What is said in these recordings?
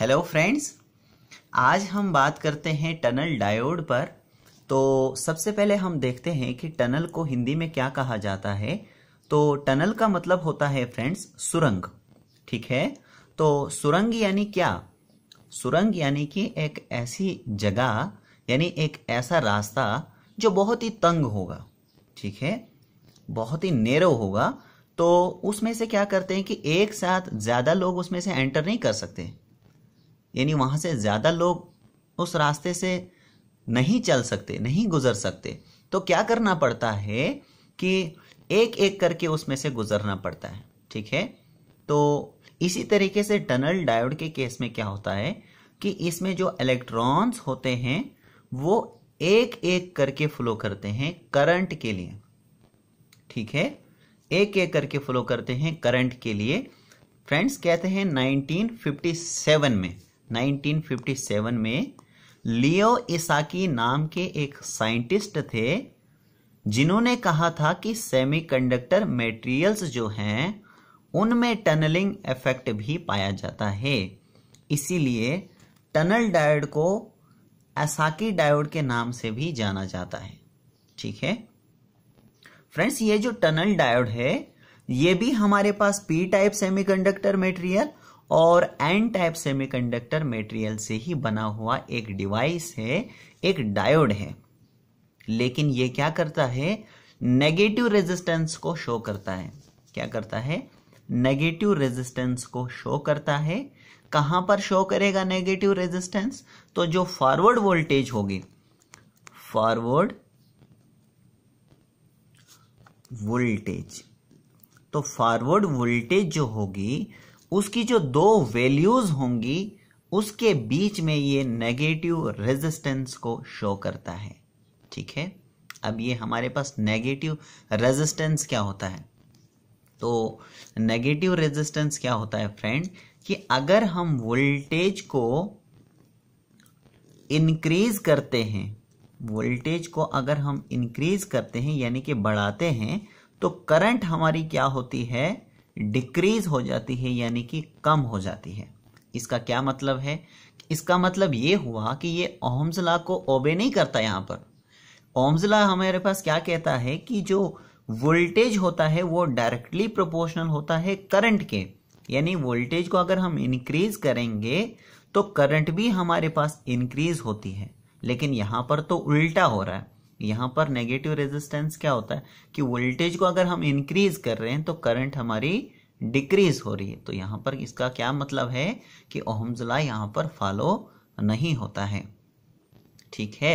hello friends आज हम बात करते हैं टनल डायोड पर तो सबसे पहले हम देखते हैं कि टनल को हिंदी में क्या कहा जाता है तो टनल का मतलब होता है फ्रेंड्स सुरंग ठीक है तो सुरंग यानी क्या सुरंग यानी कि एक ऐसी जगह यानी एक ऐसा रास्ता जो बहुत ही तंग होगा ठीक है बहुत ही नेरो होगा तो उसमें से क्या करते हैं कि एक साथ ज़्यादा लोग उसमें से एंटर नहीं कर सकते यानी वहाँ से ज़्यादा लोग उस रास्ते से नहीं चल सकते नहीं गुजर सकते तो क्या करना पड़ता है कि एक एक करके उसमें से गुजरना पड़ता है ठीक है तो इसी तरीके से टनल डायोड के केस में क्या होता है कि इसमें जो इलेक्ट्रॉन्स होते हैं वो एक एक करके फ्लो करते हैं करंट के लिए ठीक है एक एक करके फ्लो करते हैं करंट के लिए फ्रेंड्स कहते हैं 1957 में 1957 में लियो इसाकी नाम के एक साइंटिस्ट थे जिन्होंने कहा था कि सेमीकंडक्टर मटेरियल्स जो हैं उनमें टनलिंग इफेक्ट भी पाया जाता है इसीलिए टनल डायोड को एसाकी डायोड के नाम से भी जाना जाता है ठीक है फ्रेंड्स ये जो टनल डायोड है ये भी हमारे पास पी टाइप सेमीकंडक्टर मटेरियल और एन टाइप सेमीकंडक्टर मटेरियल से ही बना हुआ एक डिवाइस है एक डायोड है लेकिन ये क्या करता है नेगेटिव रेजिस्टेंस को शो करता है क्या करता है नेगेटिव रेजिस्टेंस को शो करता है कहां पर शो करेगा नेगेटिव रेजिस्टेंस तो जो फॉरवर्ड वोल्टेज होगी फॉरवर्ड वोल्टेज तो फॉरवर्ड वोल्टेज जो होगी उसकी जो दो वैल्यूज होंगी उसके बीच में ये नेगेटिव रेजिस्टेंस को शो करता है ठीक है अब ये हमारे पास नेगेटिव रेजिस्टेंस क्या होता है तो नेगेटिव रेजिस्टेंस क्या होता है फ्रेंड कि अगर हम वोल्टेज को इंक्रीज करते हैं वोल्टेज को अगर हम इंक्रीज करते हैं यानी कि बढ़ाते हैं तो करंट हमारी क्या होती है डिक्रीज हो जाती है यानी कि कम हो जाती है इसका क्या मतलब है इसका मतलब ये हुआ कि ये ओम्सला को ओबे नहीं करता यहाँ पर ओम्सला हमारे पास क्या कहता है कि जो वोल्टेज होता है वो डायरेक्टली प्रोपोर्शनल होता है करंट के यानी वोल्टेज को अगर हम इंक्रीज करेंगे तो करंट भी हमारे पास इंक्रीज होती है लेकिन यहाँ पर तो उल्टा हो रहा है यहां पर नेगेटिव रेजिस्टेंस क्या होता है कि वोल्टेज को अगर हम इंक्रीज कर रहे हैं तो करंट हमारी डिक्रीज हो रही है तो यहां पर इसका क्या मतलब है कि ओहमजला यहां पर फॉलो नहीं होता है ठीक है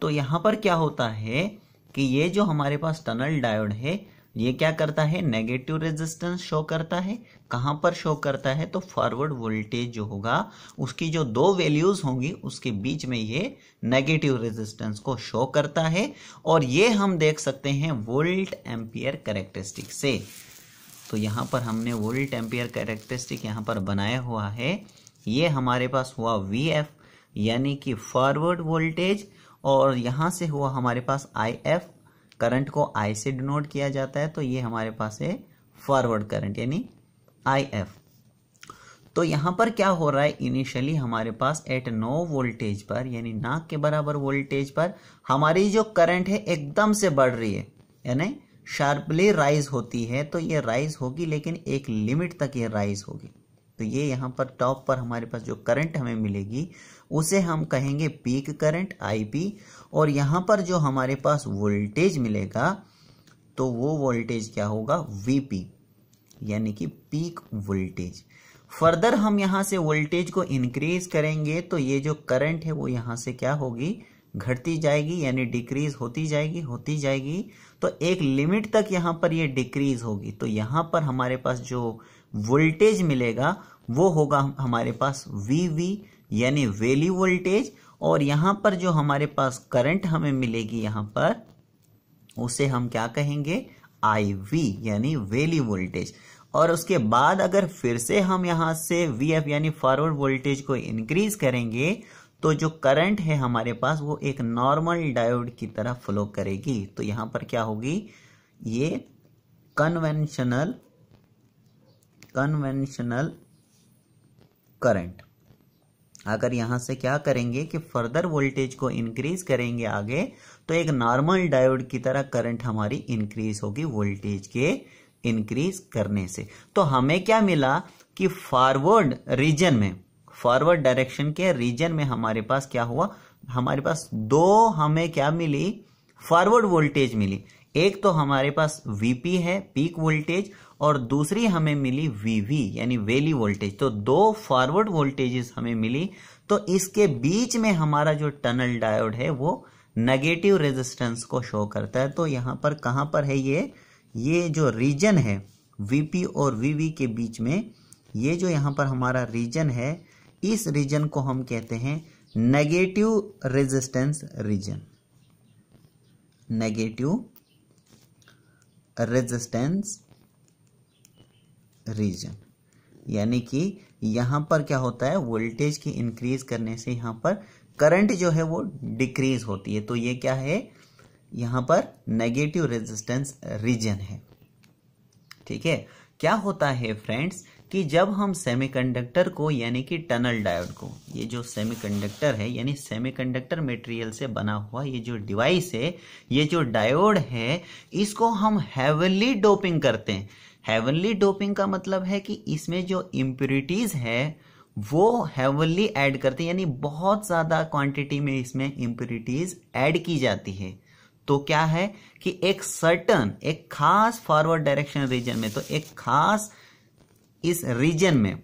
तो यहां पर क्या होता है कि ये जो हमारे पास टनल डायोड है ये क्या करता है नेगेटिव रेजिस्टेंस शो करता है कहाँ पर शो करता है तो फॉरवर्ड वोल्टेज जो होगा उसकी जो दो वैल्यूज होंगी उसके बीच में ये नेगेटिव रेजिस्टेंस को शो करता है और ये हम देख सकते हैं वोल्ट एम्पियर करेक्टरिस्टिक से तो यहाँ पर हमने वोल्ट एम्पियर करेक्टरिस्टिक यहाँ पर बनाया हुआ है ये हमारे पास हुआ वी यानी कि फॉरवर्ड वोल्टेज और यहाँ से हुआ हमारे पास आई एफ करंट को आई से डिनोट किया जाता है तो ये हमारे पास है फॉरवर्ड करंट यानी आई एफ तो यहां पर क्या हो रहा है इनिशियली हमारे पास एट नो वोल्टेज पर यानी नाक के बराबर वोल्टेज पर हमारी जो करंट है एकदम से बढ़ रही है यानी शार्पली राइज होती है तो ये राइज होगी लेकिन एक लिमिट तक ये राइज होगी तो ये यहाँ पर टॉप पर हमारे पास जो करंट हमें मिलेगी उसे हम कहेंगे पीक करंट आईपी और यहाँ पर जो हमारे पास वोल्टेज मिलेगा तो वो वोल्टेज क्या होगा वीपी यानी कि पीक वोल्टेज फर्दर हम यहाँ से वोल्टेज को इंक्रीज करेंगे तो ये जो करंट है वो यहाँ से क्या होगी घटती जाएगी यानी डिक्रीज होती जाएगी होती जाएगी तो एक लिमिट तक यहाँ पर ये डिक्रीज होगी तो यहाँ पर हमारे पास जो वोल्टेज मिलेगा वो होगा हमारे पास वी वी यानी वेली वोल्टेज और यहां पर जो हमारे पास करंट हमें मिलेगी यहां पर उसे हम क्या कहेंगे आई वी यानी वेली वोल्टेज और उसके बाद अगर फिर से हम यहां से वी एफ यानी फॉरवर्ड वोल्टेज को इंक्रीज करेंगे तो जो करंट है हमारे पास वो एक नॉर्मल डायोड की तरह फ्लो करेगी तो यहां पर क्या होगी ये कन्वेंशनल कन्वेंशनल करंट अगर यहां से क्या करेंगे कि फर्दर वोल्टेज को इंक्रीज करेंगे आगे तो एक नॉर्मल डायोड की तरह करंट हमारी इंक्रीज होगी वोल्टेज के इंक्रीज करने से तो हमें क्या मिला कि फॉरवर्ड रीजन में फॉरवर्ड डायरेक्शन के रीजन में हमारे पास क्या हुआ हमारे पास दो हमें क्या मिली फॉरवर्ड वोल्टेज मिली एक तो हमारे पास वीपी है पीक वोल्टेज और दूसरी हमें मिली वीवी यानी वेली वोल्टेज तो दो फॉरवर्ड वोल्टेजेस हमें मिली तो इसके बीच में हमारा जो टनल डायोड है वो नेगेटिव रेजिस्टेंस को शो करता है तो यहाँ पर कहाँ पर है ये ये जो रीजन है वीपी और वीवी के बीच में ये जो यहाँ पर हमारा रीजन है इस रीजन को हम कहते हैं negative resistance region negative resistance region यानी कि यहां पर क्या होता है वोल्टेज की इंक्रीज करने से यहां पर करंट जो है वो डिक्रीज होती है तो ये क्या है यहां पर नेगेटिव रेजिस्टेंस रीजन है ठीक है क्या होता है फ्रेंड्स कि जब हम सेमीकंडक्टर को यानी कि टनल डायोड को ये जो सेमीकंडक्टर है यानी सेमीकंडक्टर मटेरियल से बना हुआ ये जो डिवाइस है ये जो डायोड है इसको हम हैवली डोपिंग करते हैं हेवनली डोपिंग का मतलब है कि इसमें जो इम्प्योरिटीज है वो हेवनली ऐड करते हैं यानी बहुत ज़्यादा क्वांटिटी में इसमें इम्प्योरिटीज ऐड की जाती है तो क्या है कि एक सर्टन एक खास फॉरवर्ड डायरेक्शन रीजन में तो एक खास इस रीजन में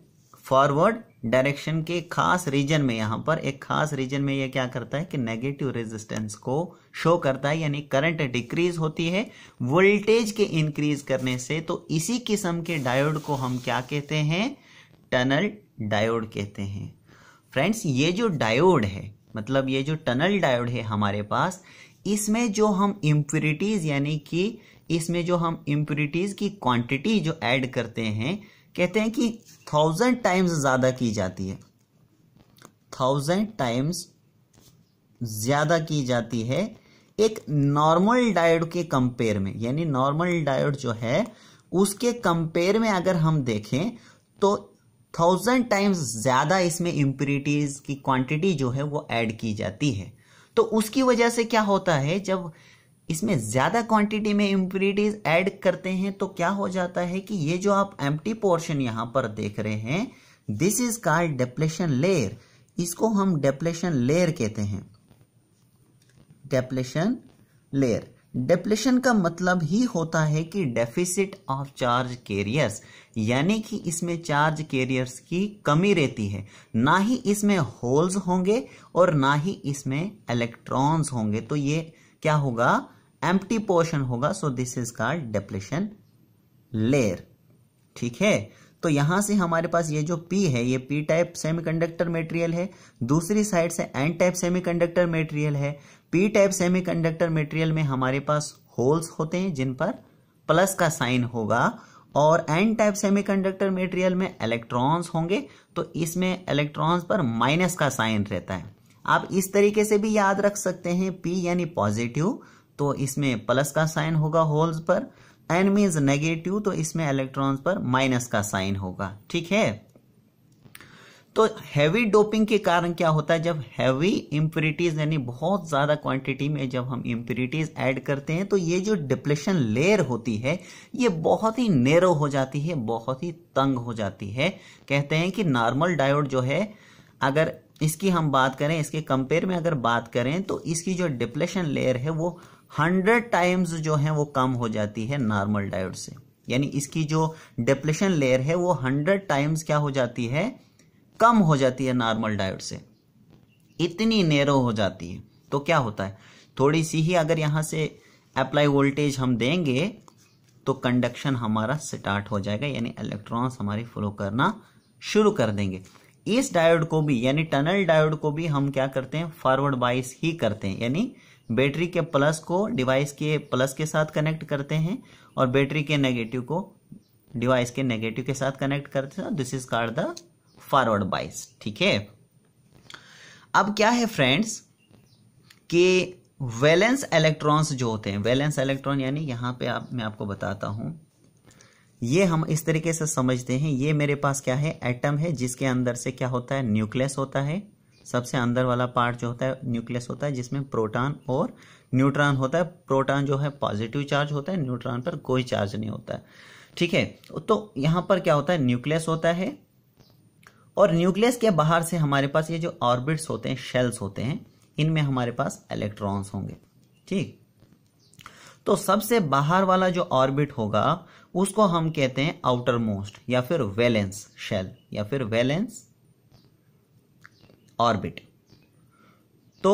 फॉरवर्ड डायरेक्शन के खास रीजन में यहाँ पर एक खास रीजन में ये क्या करता है कि नेगेटिव रेजिस्टेंस को शो करता है यानी करंट डिक्रीज होती है वोल्टेज के इंक्रीज करने से तो इसी किस्म के डायोड को हम क्या कहते हैं टनल डायोड कहते हैं फ्रेंड्स ये जो डायोड है मतलब ये जो टनल डायोड है हमारे पास इसमें जो हम इम्प्यूरिटीज यानी कि इसमें जो हम इम्प्यूरिटीज की क्वांटिटी जो ऐड करते हैं कहते हैं कि थाउजेंड टाइम्स ज़्यादा की जाती है थाउजेंड टाइम्स ज़्यादा की जाती है एक नॉर्मल डायोड के कंपेयर में यानी नॉर्मल डायोड जो है उसके कंपेयर में अगर हम देखें तो थाउजेंड टाइम्स ज़्यादा इसमें इम्प्यूरिटीज़ की क्वांटिटी जो है वो ऐड की जाती है तो उसकी वजह से क्या होता है जब इसमें ज़्यादा क्वांटिटी में इम्प्यूरिटीज ऐड करते हैं तो क्या हो जाता है कि ये जो आप एम्प्टी पोर्शन यहां पर देख रहे हैं this is called depletion layer इसको हम डेप्लेशन लेयर कहते हैं डेप्लेशन लेयर डेप्लेशन का मतलब ही होता है कि डेफिसिट ऑफ चार्ज कैरियर्स यानी कि इसमें चार्ज कैरियर्स की कमी रहती है ना ही इसमें होल्स होंगे और ना ही इसमें इलेक्ट्रॉन्स होंगे तो ये क्या होगा एम्प्टी पोर्शन होगा so this is called depletion layer ठीक है तो यहां से हमारे पास ये जो पी है ये पी टाइप सेमीकंडक्टर मटेरियल है दूसरी साइड से एन टाइप सेमीकंडक्टर मटेरियल है पी टाइप सेमीकंडक्टर मटेरियल में हमारे पास होल्स होते हैं जिन पर प्लस का साइन होगा और एन टाइप सेमीकंडक्टर मटेरियल में इलेक्ट्रॉन्स होंगे तो इसमें इलेक्ट्रॉन्स पर माइनस का साइन रहता है आप इस तरीके से भी याद रख सकते हैं पी यानी पॉजिटिव तो इसमें प्लस का साइन होगा होल्स पर एन मीन्स नेगेटिव तो इसमें इलेक्ट्रॉन्स पर माइनस का साइन होगा ठीक है तो हैवी डोपिंग के कारण क्या होता है जब हैवी इम्प्यूरिटीज यानी बहुत ज़्यादा क्वांटिटी में जब हम इम्प्यूरिटीज ऐड करते हैं तो ये जो डिप्लेशन लेयर होती है ये बहुत ही नेरो हो जाती है बहुत ही तंग हो जाती है कहते हैं कि नॉर्मल डायोड जो है अगर इसकी हम बात करें इसके कंपेयर में अगर बात करें तो इसकी जो डिप्लेशन लेयर है वो हंड्रेड टाइम्स जो है वो कम हो जाती है नॉर्मल डायोड से यानी इसकी जो डिप्लेशन लेयर है वो हंड्रेड टाइम्स क्या हो जाती है कम हो जाती है नॉर्मल डायोड से इतनी नेरो हो जाती है तो क्या होता है थोड़ी सी ही अगर यहाँ से अप्लाई वोल्टेज हम देंगे तो कंडक्शन हमारा स्टार्ट हो जाएगा यानी इलेक्ट्रॉन्स हमारे फ्लो करना शुरू कर देंगे इस डायोड को भी यानी टनल डायोड को भी हम क्या करते हैं फॉरवर्ड बाइस ही करते हैं यानी बैटरी के प्लस को डिवाइस के प्लस के साथ कनेक्ट करते हैं और बैटरी के नेगेटिव को डिवाइस के नेगेटिव के साथ कनेक्ट करते हैं this is called the forward bias ठीक है अब क्या है फ्रेंड्स कि वैलेंस इलेक्ट्रॉन्स जो होते हैं वैलेंस इलेक्ट्रॉन यानी यहां पे आप मैं आपको बताता हूं ये हम इस तरीके से समझते हैं ये मेरे पास क्या है एटम है जिसके अंदर से क्या होता है न्यूक्लियस होता है सबसे अंदर वाला पार्ट जो होता है न्यूक्लियस होता है जिसमें प्रोटॉन और न्यूट्रॉन होता है प्रोटॉन जो है पॉजिटिव चार्ज होता है न्यूट्रॉन पर कोई चार्ज नहीं होता है ठीक है तो यहां पर क्या होता है न्यूक्लियस होता है और न्यूक्लियस के बाहर से हमारे पास ये जो ऑर्बिट्स होते हैं शेल्स होते हैं इनमें हमारे पास इलेक्ट्रॉन्स होंगे ठीक तो सबसे बाहर वाला जो ऑर्बिट होगा उसको हम कहते हैं आउटर मोस्ट या फिर वेलेंस शेल या फिर वेलेंस ऑर्बिट तो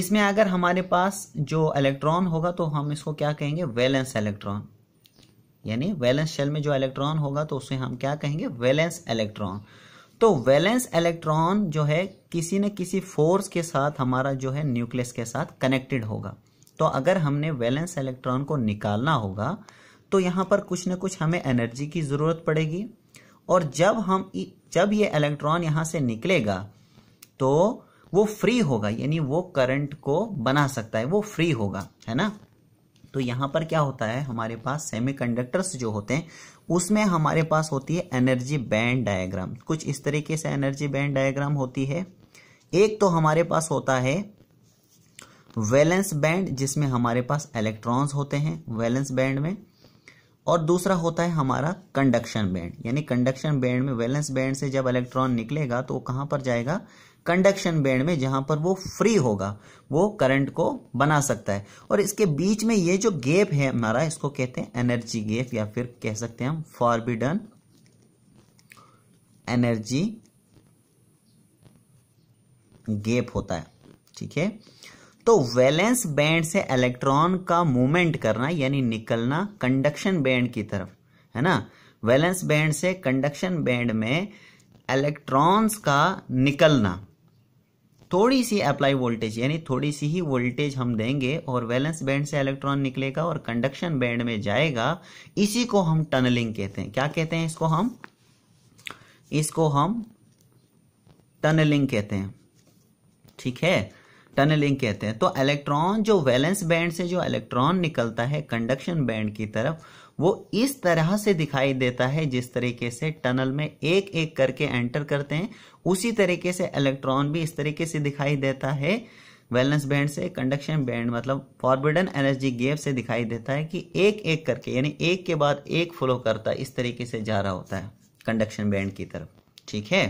इसमें अगर हमारे पास जो इलेक्ट्रॉन होगा तो हम इसको क्या कहेंगे वैलेंस इलेक्ट्रॉन यानी वैलेंस शेल में जो इलेक्ट्रॉन होगा तो उसे हम क्या कहेंगे वैलेंस इलेक्ट्रॉन तो वैलेंस इलेक्ट्रॉन जो है किसी न किसी फोर्स के साथ हमारा जो है न्यूक्लियस के साथ कनेक्टेड होगा तो अगर हमने वैलेंस इलेक्ट्रॉन को निकालना होगा तो यहाँ पर कुछ ना कुछ हमें एनर्जी की ज़रूरत पड़ेगी और जब हम जब ये इलेक्ट्रॉन यहाँ से निकलेगा तो वो फ्री होगा यानी वो करंट को बना सकता है वो फ्री होगा है ना तो यहां पर क्या होता है हमारे पास सेमीकंडक्टर्स जो होते हैं उसमें हमारे पास होती है एनर्जी बैंड डायग्राम कुछ इस तरीके से एनर्जी बैंड डायग्राम होती है एक तो हमारे पास होता है वैलेंस बैंड जिसमें हमारे पास इलेक्ट्रॉन्स होते हैं वैलेंस बैंड में और दूसरा होता है हमारा कंडक्शन बैंड यानी कंडक्शन बैंड में वैलेंस बैंड से जब इलेक्ट्रॉन निकलेगा तो वो पर जाएगा कंडक्शन बैंड में जहां पर वो फ्री होगा वो करंट को बना सकता है और इसके बीच में ये जो गैप है हमारा इसको कहते हैं एनर्जी गैप या फिर कह सकते हैं हम फॉरबिडन एनर्जी गैप होता है ठीक है तो वैलेंस बैंड से इलेक्ट्रॉन का मूवमेंट करना यानी निकलना कंडक्शन बैंड की तरफ है ना वैलेंस बैंड से कंडक्शन बैंड में इलेक्ट्रॉन्स का निकलना थोड़ी सी अप्लाई वोल्टेज यानी थोड़ी सी ही वोल्टेज हम देंगे और वैलेंस बैंड से इलेक्ट्रॉन निकलेगा और कंडक्शन बैंड में जाएगा इसी को हम टनलिंग कहते हैं क्या कहते हैं इसको हम इसको हम टनलिंग कहते हैं ठीक है टनलिंग कहते हैं तो इलेक्ट्रॉन जो वैलेंस बैंड से जो इलेक्ट्रॉन निकलता है कंडक्शन बैंड की तरफ वो इस तरह से दिखाई देता है जिस तरीके से टनल में एक एक करके एंटर करते हैं उसी तरीके से इलेक्ट्रॉन भी इस तरीके से दिखाई देता है वेलनेस बैंड से कंडक्शन बैंड मतलब फॉरबिडन एनर्जी गेप से दिखाई देता है कि एक एक करके यानी एक के बाद एक फ्लो करता है इस तरीके से जा रहा होता है कंडक्शन बैंड की तरफ ठीक है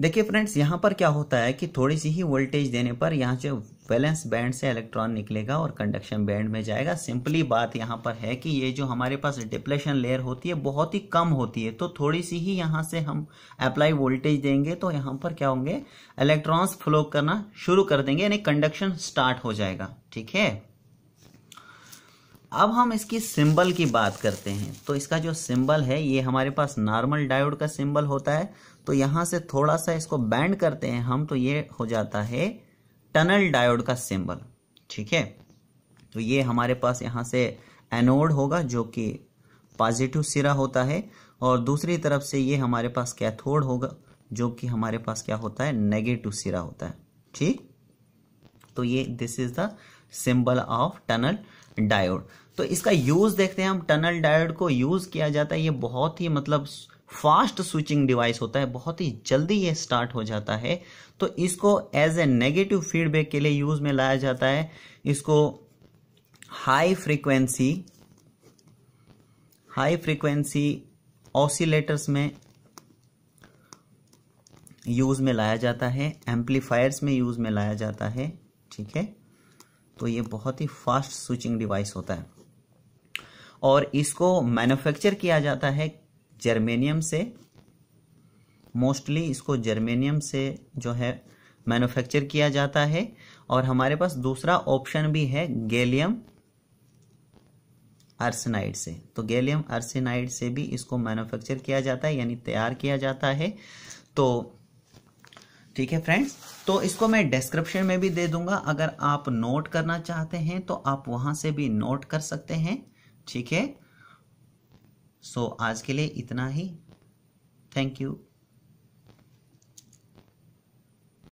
देखिए फ्रेंड्स यहां पर क्या होता है कि थोड़ी सी ही वोल्टेज देने पर यहाँ से वैलेंस बैंड से इलेक्ट्रॉन निकलेगा और कंडक्शन बैंड में जाएगा सिंपली बात यहाँ पर है कि ये जो हमारे पास डिप्लेशन लेयर होती है बहुत ही कम होती है तो थोड़ी सी ही यहाँ से हम अप्लाई वोल्टेज देंगे तो यहाँ पर क्या होंगे इलेक्ट्रॉन्स फ्लो करना शुरू कर देंगे यानी कंडक्शन स्टार्ट हो जाएगा ठीक है अब हम इसकी सिंबल की बात करते हैं तो इसका जो सिंबल है ये हमारे पास नॉर्मल डायोड का सिंबल होता है तो यहां से थोड़ा सा इसको बैंड करते हैं हम तो ये हो जाता है टनल डायोड का सिंबल ठीक है तो ये हमारे पास यहां से एनोड होगा जो कि पॉजिटिव सिरा होता है और दूसरी तरफ से ये हमारे पास कैथोड होगा जो कि हमारे पास क्या होता है नेगेटिव सिरा होता है ठीक तो ये this is the symbol of tunnel diode तो इसका यूज देखते हैं हम टनल डायोड को यूज किया जाता है ये बहुत ही मतलब फास्ट स्विचिंग डिवाइस होता है बहुत ही जल्दी ये स्टार्ट हो जाता है तो इसको एज ए नेगेटिव फीडबैक के लिए यूज में लाया जाता है इसको high frequency high frequency oscillators में यूज में लाया जाता है एम्पलीफायर्स में यूज में लाया जाता है ठीक है तो ये बहुत ही फास्ट स्विचिंग डिवाइस होता है और इसको मैन्युफैक्चर किया जाता है जर्मेनियम से मोस्टली इसको जर्मेनियम से जो है मैन्युफैक्चर किया जाता है और हमारे पास दूसरा ऑप्शन भी है गैलियम आर्सेनाइड से तो गैलियम आर्सेनाइड से भी इसको मैन्युफैक्चर किया जाता है यानी तैयार किया जाता है तो ठीक है फ्रेंड्स तो इसको मैं डिस्क्रिप्शन में भी दे दूंगा अगर आप नोट करना चाहते हैं तो आप वहां से भी नोट कर सकते हैं ठीक है सो so, आज के लिए इतना ही थैंक यू